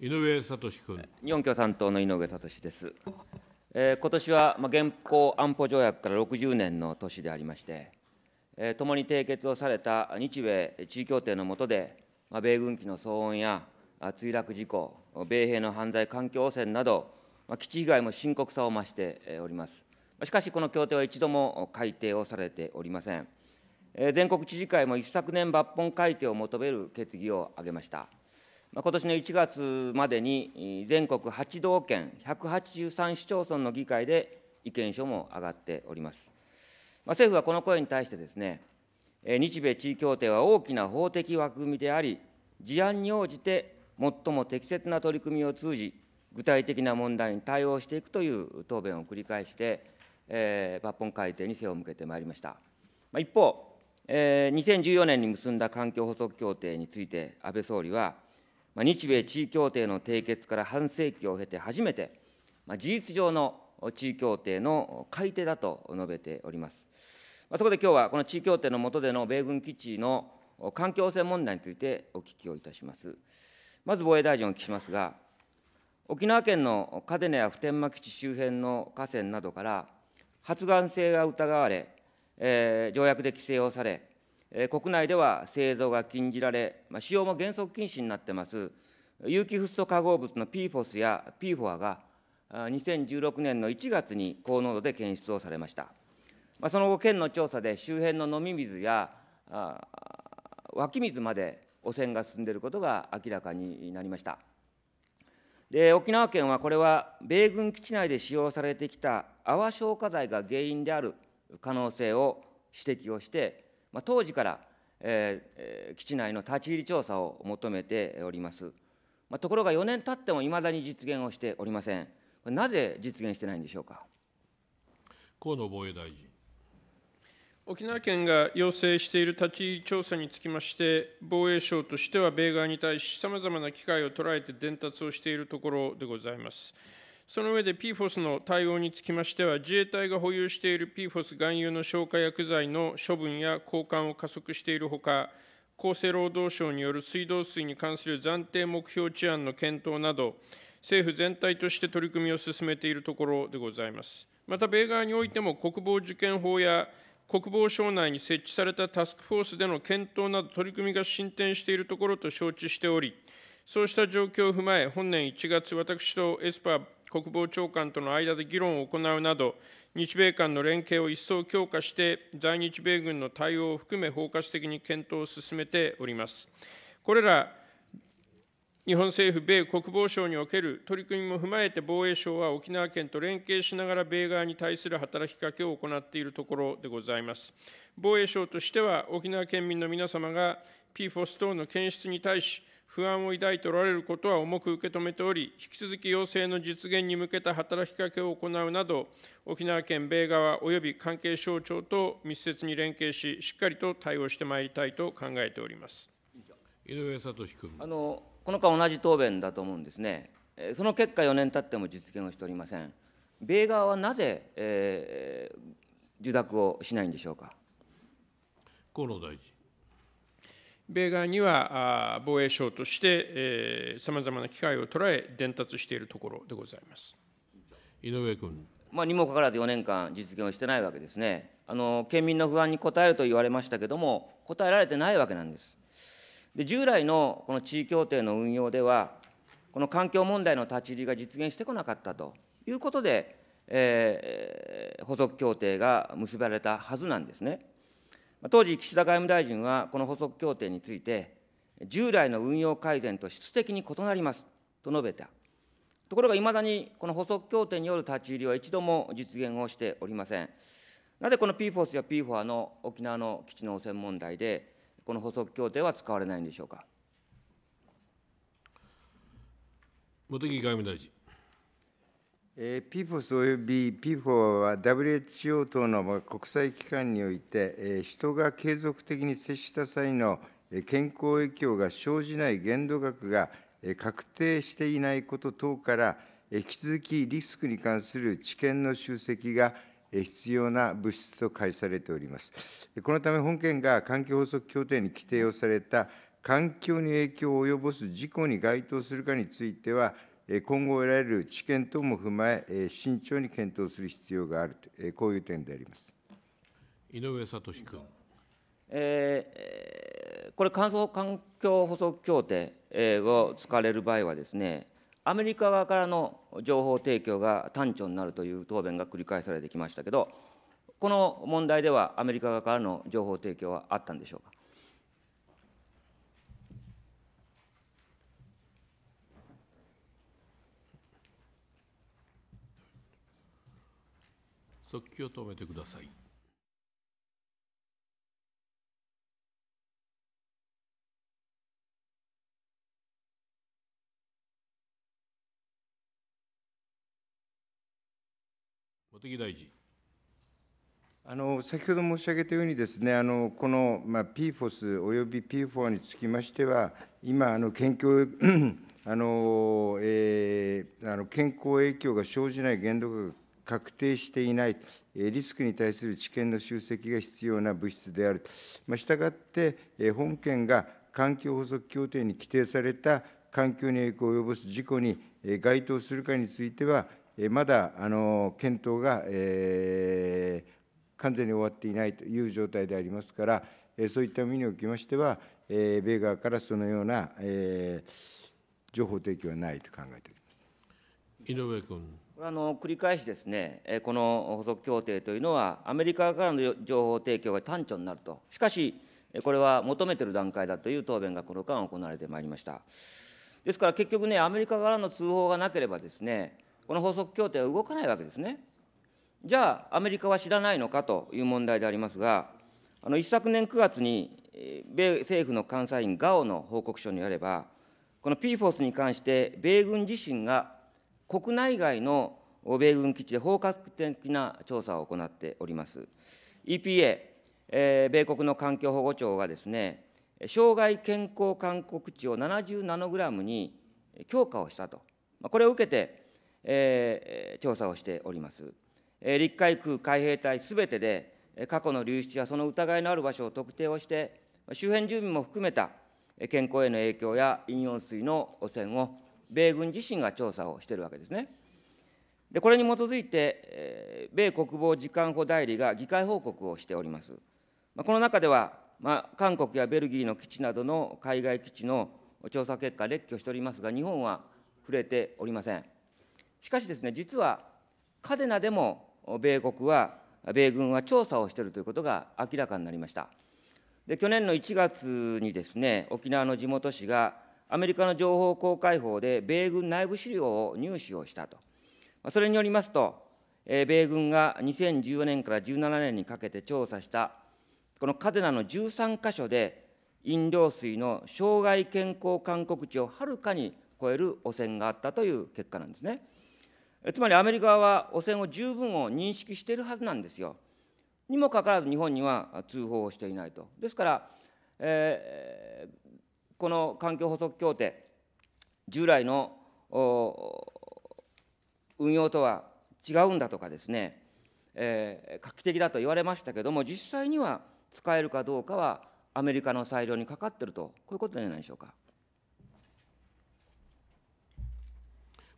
井上聡君。日本共産党の井上聡です。えー、今年は、まあ、現行安保条約から60年の年でありまして、えー、共に締結をされた日米地位協定の下で、まあ、米軍機の騒音やあ墜落事故、米兵の犯罪、環境汚染など、まあ、基地被害も深刻さを増しております。しかし、この協定は一度も改定をされておりません。全国知事会も一昨年抜本改定を求める決議を挙げました。今年の1月までに全国8道県183市町村の議会で意見書も上がっております。まあ、政府はこの声に対してですね、日米地位協定は大きな法的枠組みであり、事案に応じて最も適切な取り組みを通じ、具体的な問題に対応していくという答弁を繰り返して、えー、抜本改定に背を向けてまいりました。まあ、一方、えー、2014年に結んだ環境補足協定について、安倍総理は、まあ、日米地位協定の締結から半世紀を経て初めて、まあ、事実上の地位協定の改定だと述べております。まあ、そこで今日はこの地位協定の下での米軍基地の環境汚染問題についてお聞きをいたします。まず防衛大臣をお聞きしますが、沖縄県の嘉手納や普天間基地周辺の河川などから発がん性が疑われ、えー、条約で規制をされ、国内では製造が禁じられ、使用も原則禁止になってます、有機フッ素化合物の PFOS や PFOA が、2016年の1月に高濃度で検出をされました。その後、県の調査で周辺の飲み水や湧き水まで汚染が進んでいることが明らかになりました。で沖縄県はこれは米軍基地内で使用されてきた泡消火剤が原因である可能性を指摘をしてまあ、当時から、えー、基地内の立ち入り調査を求めております。まあ、ところが4年経ってもいまだに実現をしておりません。なぜ実現してないんでしょうか。河野防衛大臣。沖縄県が要請している立ち入り調査につきまして、防衛省としては米側に対し、さまざまな機会を捉えて伝達をしているところでございます。その上で PFOS の対応につきましては、自衛隊が保有している PFOS 含有の消化薬剤の処分や交換を加速しているほか、厚生労働省による水道水に関する暫定目標治安の検討など、政府全体として取り組みを進めているところでございます。また、米側においても国防受験法や国防省内に設置されたタスクフォースでの検討など取り組みが進展しているところと承知しており、そうした状況を踏まえ、本年1月、私とエスパー国防長官との間で議論を行うなど、日米間の連携を一層強化して、在日米軍の対応を含め包括的に検討を進めております。これら日本政府、米国防省における取り組みも踏まえて、防衛省は沖縄県と連携しながら、米側に対する働きかけを行っているところでございます。防衛省としては、沖縄県民の皆様が PFOS 等の検出に対し、不安を抱いておられることは重く受け止めており、引き続き要請の実現に向けた働きかけを行うなど、沖縄県米側および関係省庁と密接に連携し、しっかりと対応してまいりたいと考えております井上聡君あのこの間、同じ答弁だと思うんですね、その結果、4年経っても実現をしておりません。米側はなぜ、えー、受諾をしないんでしょうか河野大臣。米側には防衛省としてさまざまな機会を捉え、伝達しているところでございます井上君。まあ、にもかかわらず4年間、実現をしてないわけですね。あの県民の不安に応えると言われましたけれども、答えられてないわけなんです。で従来のこの地位協定の運用では、この環境問題の立ち入りが実現してこなかったということで、えー、補足協定が結ばれたはずなんですね。当時、岸田外務大臣は、この補足協定について、従来の運用改善と質的に異なりますと述べた。ところが、いまだにこの補足協定による立ち入りは一度も実現をしておりません。なぜこの PFOS や PFOA の沖縄の基地の汚染問題で、この補足協定は使われないんでしょうか。茂木外務大臣。えー、PFOS および p f o は WHO 等の国際機関において、え人が継続的に接した際の健康影響が生じない限度額が確定していないこと等から、引き続きリスクに関する知見の集積が必要な物質と解されております。このため本件が環境法則協定に規定をされた環境に影響を及ぼす事故に該当するかについては、今後得られる知見等も踏まえ、慎重に検討する必要があると、こういう点であります井上聡君。えー、これ、乾燥環境補足協定を使われる場合はですね、アメリカ側からの情報提供が単調になるという答弁が繰り返されてきましたけど、この問題ではアメリカ側からの情報提供はあったんでしょうか。速記を止めてください。茂木大臣。あの先ほど申し上げたようにですね、あのこの、まあ、PFOS および PFOA につきましては、今、あの健康 あのえー、あの健康影響が生じない限度確定していない、リスクに対する知見の集積が必要な物質である。したがって、本件が環境補足協定に規定された環境に影響を及ぼす事故に該当するかについては、まだあの検討が、え完全に終わっていないという状態でありますから、そういった意味におきましては、え米側からそのような、え情報提供はないと考えております井上君。あの繰り返しですね、この補足協定というのは、アメリカからの情報提供が単調になると、しかし、これは求めている段階だという答弁がこの間行われてまいりました。ですから結局ね、アメリカからの通報がなければですね、この補足協定は動かないわけですね。じゃあ、アメリカは知らないのかという問題でありますが、あの一昨年9月に、米政府の監査員、ガオの報告書によれば、この PFOS に関して、米軍自身が国内外の米軍基地で包括的な調査を行っております。EPA、えー、米国の環境保護庁がですね、障害健康勧告値を70ナノグラムに強化をしたと、これを受けて、えー、調査をしております。陸海空海兵隊すべてで、過去の流出やその疑いのある場所を特定をして、周辺住民も含めた健康への影響や飲用水の汚染を米軍自身が調査をしているわけですね。でこれに基づいて、えー、米国防次官補代理が議会報告をしております。まあ、この中では、まあ、韓国やベルギーの基地などの海外基地の調査結果、列挙しておりますが、日本は触れておりません。しかしですね、実はカデナでも米国は、米軍は調査をしているということが明らかになりました。で去年の1月にですね、沖縄の地元紙がアメリカの情報公開法で米軍内部資料を入手をしたと。それによりますと、米軍が2014年から17年にかけて調査した、このカデナの13箇所で、飲料水の障害健康勧告値をはるかに超える汚染があったという結果なんですね。つまりアメリカは汚染を十分を認識しているはずなんですよ。にもかかわらず日本には通報をしていないと。ですから、えー、この環境補足協定、従来の運用とは違うんだとかですね、えー、画期的だと言われましたけれども、実際には使えるかどうかは、アメリカの裁量にかかっていると、こういうことじゃないでしょうか。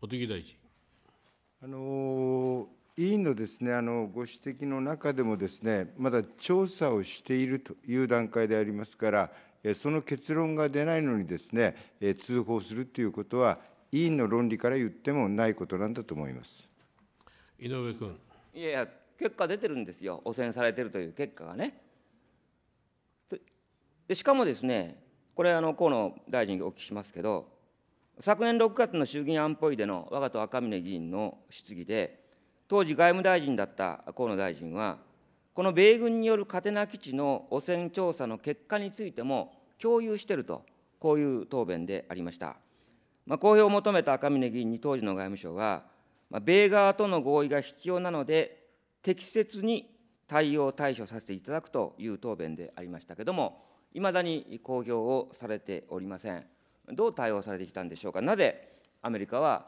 茂木大臣。あの委員のですねあのご指摘の中でもですねまだ調査をしているという段階でありますからその結論が出ないのにですね、通報するということは、委員の論理から言ってもないことなんだと思います井上君。いやいや、結果出てるんですよ、汚染されてるという結果がね。でしかもですね、これあの、河野大臣にお聞きしますけど、昨年6月の衆議院安保理での我が党赤嶺議員の質疑で、当時外務大臣だった河野大臣は、この米軍による嘉手納基地の汚染調査の結果についても、共有していると、こういう答弁でありました。まあ、公表を求めた赤嶺議員に当時の外務省は、まあ、米側との合意が必要なので、適切に対応対処させていただくという答弁でありましたけれども、いまだに公表をされておりません。どう対応されてきたんでしょうか、なぜアメリカは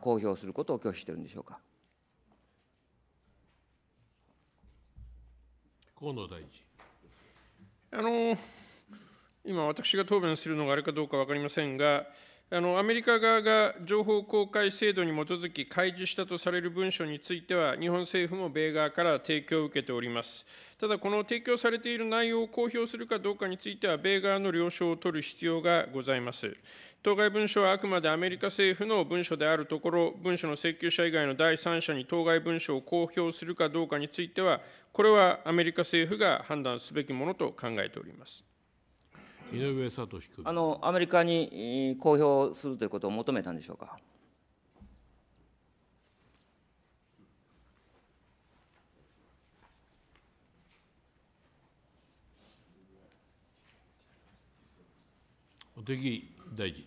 公表することを拒否しているんでしょうか。河野大臣あの今、私が答弁するのがあれかどうか分かりませんが、あのアメリカ側が情報公開制度に基づき開示したとされる文書については、日本政府も米側から提供を受けております。ただ、この提供されている内容を公表するかどうかについては、米側の了承を取る必要がございます。当該文書はあくまでアメリカ政府の文書であるところ、文書の請求者以外の第三者に当該文書を公表するかどうかについては、これはアメリカ政府が判断すべきものと考えております。井上聡君あのアメリカに公表するということを求めたんでしょうか。茂木大臣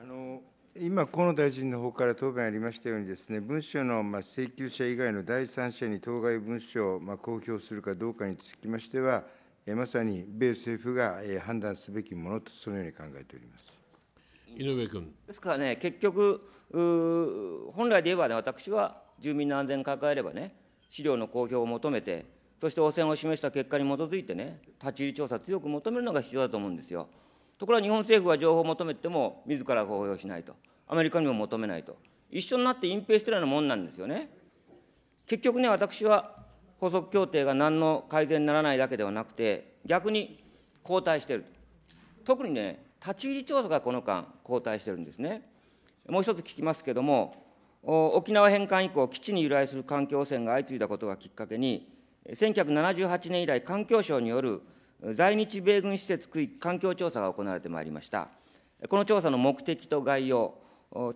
あの今、河野大臣の方から答弁ありましたようにです、ね、文書の、まあ、請求者以外の第三者に当該文書を、まあ、公表するかどうかにつきましては、まさに米政府が判断すべきものと、そのように考えております。井上君ですからね、結局、本来で言えばね、私は住民の安全を抱えればね、資料の公表を求めて、そして汚染を示した結果に基づいてね、立ち入り調査、強く求めるのが必要だと思うんですよ。ところが日本政府は情報を求めても、自ら公表しないと、アメリカにも求めないと、一緒になって隠蔽してるようなもんなんですよね。結局ね、私は補足協定が何の改善にならないだけではなくて、逆に後退している。特にね、立ち入り調査がこの間、後退しているんですね。もう一つ聞きますけれども、沖縄返還以降、基地に由来する環境汚染が相次いだことがきっかけに、1978年以来、環境省による在日米軍施設区域環境調査が行われてまいりました。この調査の目的と概要、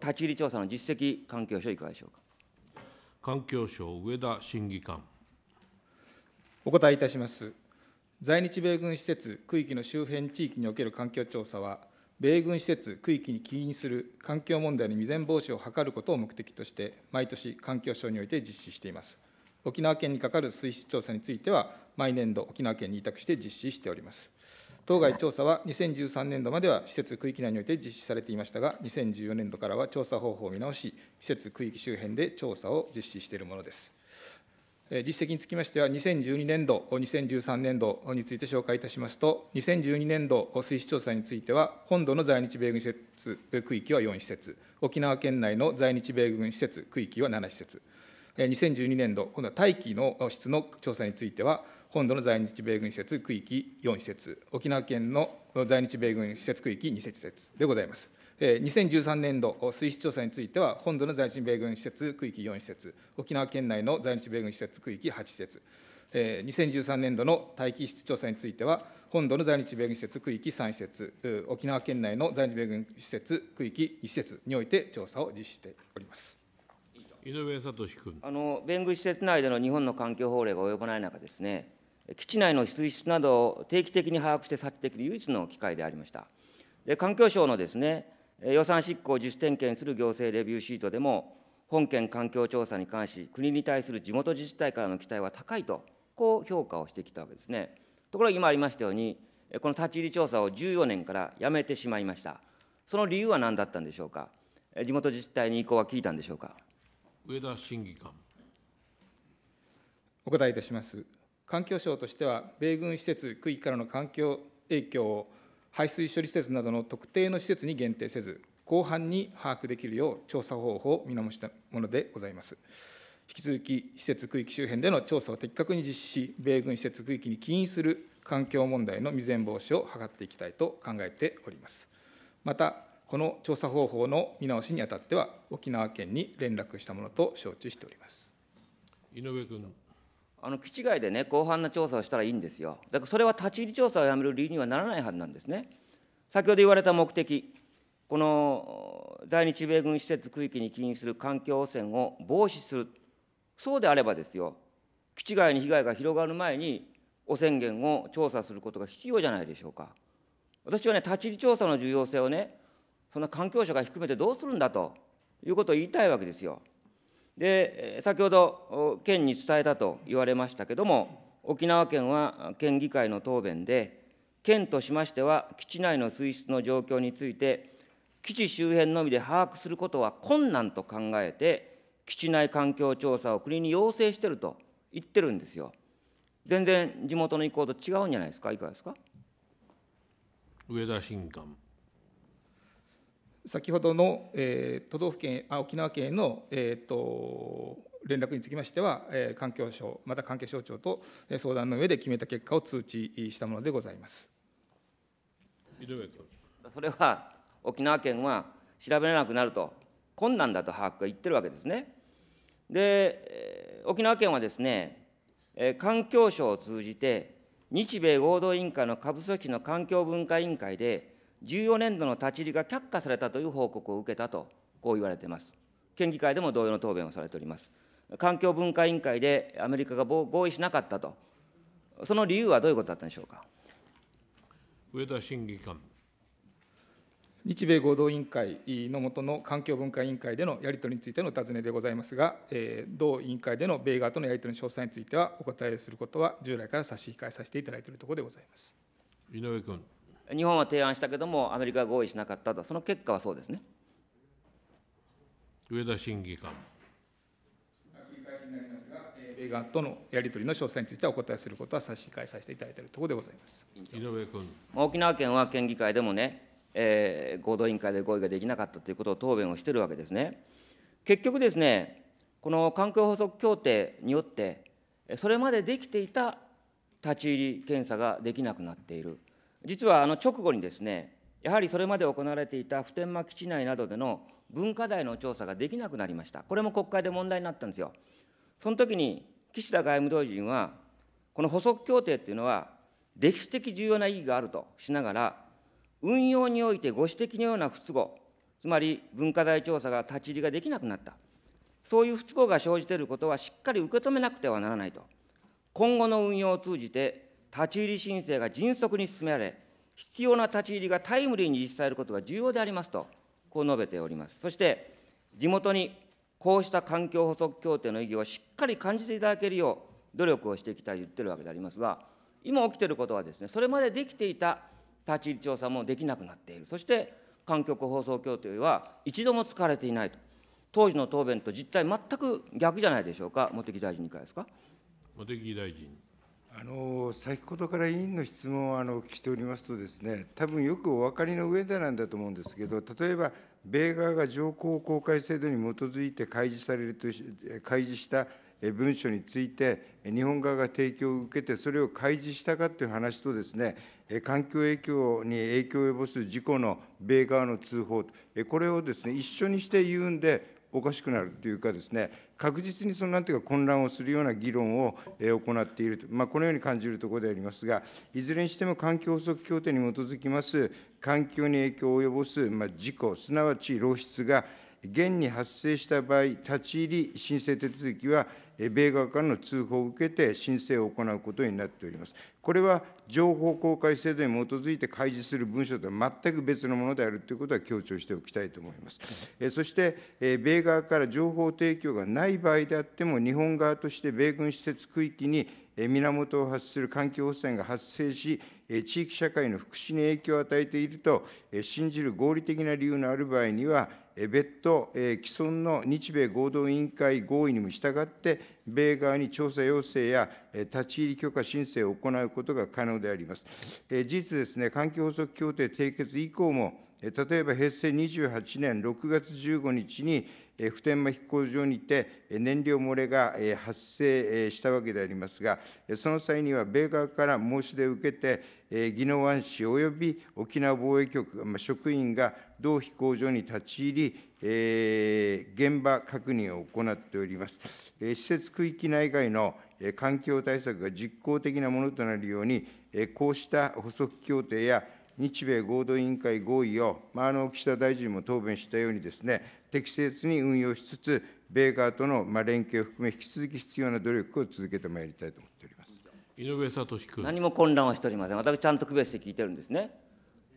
立ち入り調査の実績、環境省、いかがでしょうか。環境省上田審議官お答えいたします。在日米軍施設区域の周辺地域における環境調査は、米軍施設区域に起因する環境問題の未然防止を図ることを目的として、毎年、環境省において実施しています。沖縄県に係る水質調査については、毎年度、沖縄県に委託して実施しております。当該調査は2013年度までは施設区域内において実施されていましたが、2014年度からは調査方法を見直し、施設区域周辺で調査を実施しているものです。実績につきましては、2012年度、2013年度について紹介いたしますと、2012年度推進調査については、本土の在日米軍施設区域は4施設、沖縄県内の在日米軍施設区域は7施設、2012年度、今度は大気の質の調査については、本土の在日米軍施設区域4施設、沖縄県の在日米軍施設区域2施設でございます。2013年度、水質調査については、本土の在日米軍施設区域4施設、沖縄県内の在日米軍施設区域8施設、2013年度の待機室調査については、本土の在日米軍施設区域3施設、沖縄県内の在日米軍施設区域1施設において調査を実施しております。井上聡君あの米軍施設内での日本の環境法令が及ばない中ですね、基地内の水質などを定期的に把握して察知できる唯一の機会でありました。で環境省のですね予算執行自主点検する行政レビューシートでも、本県環境調査に関し、国に対する地元自治体からの期待は高いと、こう評価をしてきたわけですね。ところが今ありましたように、この立ち入り調査を14年からやめてしまいました。その理由は何だったんでしょうか。地元自治体に意向は聞いたんでしょうか。上田審議官。お答えいたします。環境省としては、米軍施設区域からの環境影響を排水処理施設などの特定の施設に限定せず、広範に把握できるよう調査方法を見直したものでございます。引き続き、施設区域周辺での調査を的確に実施し、米軍施設区域に起因する環境問題の未然防止を図っていきたいと考えております。また、この調査方法の見直しにあたっては、沖縄県に連絡したものと承知しております。井上君。あの基地外でね広範な調査をしたらいいんですよだからそれは立ち入り調査をやめる理由にはならないはずなんですね先ほど言われた目的この在日米軍施設区域に起因する環境汚染を防止するそうであればですよ基地外に被害が広がる前に汚染源を調査することが必要じゃないでしょうか私はね立ち入り調査の重要性をねそんな環境省が含めてどうするんだということを言いたいわけですよで先ほど県に伝えたと言われましたけれども沖縄県は県議会の答弁で県としましては基地内の水質の状況について基地周辺のみで把握することは困難と考えて基地内環境調査を国に要請してると言ってるんですよ全然地元の意向と違うんじゃないですかいかがですか上田新官先ほどの、えー、都道府県あ沖縄県への、えーと、連絡につきましては、えー、環境省また関係省庁と相談の上で決めた結果を通知したものでございますそれは沖縄県は調べれなくなると困難だと把握が言ってるわけですねでえ沖縄県はですねえ環境省を通じて日米合同委員会の下部組織の環境文化委員会で14年度の立ち入りが却下されたという報告を受けたと、こう言われています。県議会でも同様の答弁をされております。環境文化委員会でアメリカが合意しなかったと、その理由はどういうことだったんでしょうか。上田審議官。日米合同委員会のもとの環境文化委員会でのやり取りについてのお尋ねでございますが、えー、同委員会での米側とのやり取りの詳細については、お答えすることは従来から差し控えさせていただいているところでございます井上君。日本は提案したけども、アメリカは合意しなかったと、その結果はそうですね。上田審議官。米側とのやり取りの詳細についてはお答えすることは差し控えさせていただいているところでございます井上君沖縄県は県議会でもね、えー、合同委員会で合意ができなかったということを答弁をしているわけですね。結局ですね、この環境補足協定によって、それまでできていた立ち入り検査ができなくなっている。実はあの直後にですねやはりそれまで行われていた普天間基地内などでの文化財の調査ができなくなりましたこれも国会で問題になったんですよその時に岸田外務大臣はこの補足協定っていうのは歴史的重要な意義があるとしながら運用においてご指摘のような不都合つまり文化財調査が立ち入りができなくなったそういう不都合が生じていることはしっかり受け止めなくてはならないと今後の運用を通じて立ち入り申請が迅速に進められ、必要な立ち入りがタイムリーに実施されることが重要でありますと、こう述べております。そして、地元にこうした環境補足協定の意義をしっかり感じていただけるよう、努力をしていきたいと言ってるわけでありますが、今起きていることはですね、それまでできていた立ち入り調査もできなくなっている。そして、環境放送協定は一度も使われていないと。当時の答弁と実態全く逆じゃないでしょうか、茂木大臣にかですか。茂木大臣。あの先ほどから委員の質問をあのお聞きしておりますとですね、多分よくお分かりの上でなんだと思うんですけど、例えば米側が条項公開制度に基づいて開示されると開示した文書について、日本側が提供を受けて、それを開示したかという話とですね、環境影響に影響を及ぼす事故の米側の通報、これをですね、一緒にして言うんで、おかしくなるというかですね、確実にそのなんていうか混乱をするような議論を行っていると、まあ、このように感じるところでありますが、いずれにしても環境補足協定に基づきます環境に影響を及ぼす、ま事故、すなわち漏出が現に発生した場合、立ち入り申請手続きは米側からの通報を受けて申請を行うことになっております。これは情報公開制度に基づいて開示する文書とは全く別のものであるということは強調しておきたいと思います。えそして、え米側から情報提供がない場合であっても、日本側として米軍施設区域に源を発する環境汚染が発生し、地域社会の福祉に影響を与えていると信じる合理的な理由のある場合には、別途、既存の日米合同委員会合意にも従って、米側に調査要請や立ち入り許可申請を行うことが可能であります。事実ですね、環境補足協定締結以降も、例えば平成28年6月15日に、普天間飛行場にて燃料漏れが発生したわけでありますが、その際には米側から申し出を受けて、宜野湾市および沖縄防衛局職員が同飛行場に立ち入り、現場確認を行っております。施設区域内外の環境対策が実効的なものとなるように、こうした補足協定や日米合同委員会合意を、まあ、あの岸田大臣も答弁したようにです、ね、適切に運用しつつ、米側との連携を含め、引き続き必要な努力を続けてまいりたいと思っております井上聡君。何も混乱はしておりません、私、ちゃんと区別して聞いてるんですね。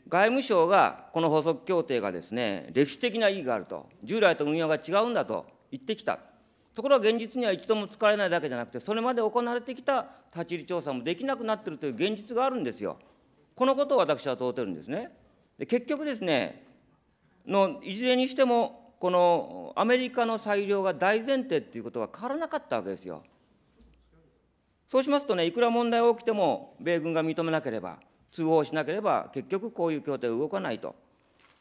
外務省がこの補足協定がですね、歴史的な意義があると、従来と運用が違うんだと言ってきた、ところが現実には一度も使われないだけじゃなくて、それまで行われてきた立ち入り調査もできなくなっているという現実があるんですよ。このことを私は問うてるんですね。で結局ですねの、いずれにしてもこのアメリカの裁量が大前提っていうことは変わらなかったわけですよ。そうしますとね、いくら問題が起きても、米軍が認めなければ、通報しなければ、結局こういう協定が動かないと。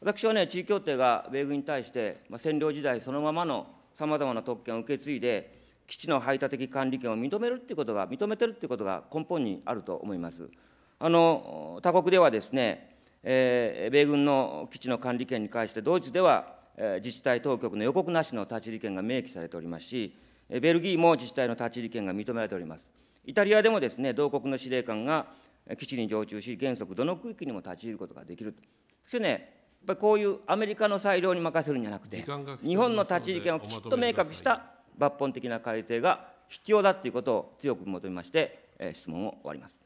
私はね、地位協定が米軍に対して、まあ、占領時代そのままのさまざまな特権を受け継いで、基地の排他的管理権を認めるっていうことが、認めてるっていうことが根本にあると思います。あの他国ではですね、えー、米軍の基地の管理権に関して、ドイツでは自治体当局の予告なしの立ち入り権が明記されておりますし、ベルギーも自治体の立ち入り権が認められております。イタリアでもですね、同国の司令官が基地に常駐し、原則どの区域にも立ち入ることができると。そしてね、やっぱりこういうアメリカの裁量に任せるんじゃなくて、日本の立ち入り権をきちっと明確した抜本的な改定が必要だということを強く求めまして、質問を終わります。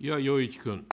いや、陽一君。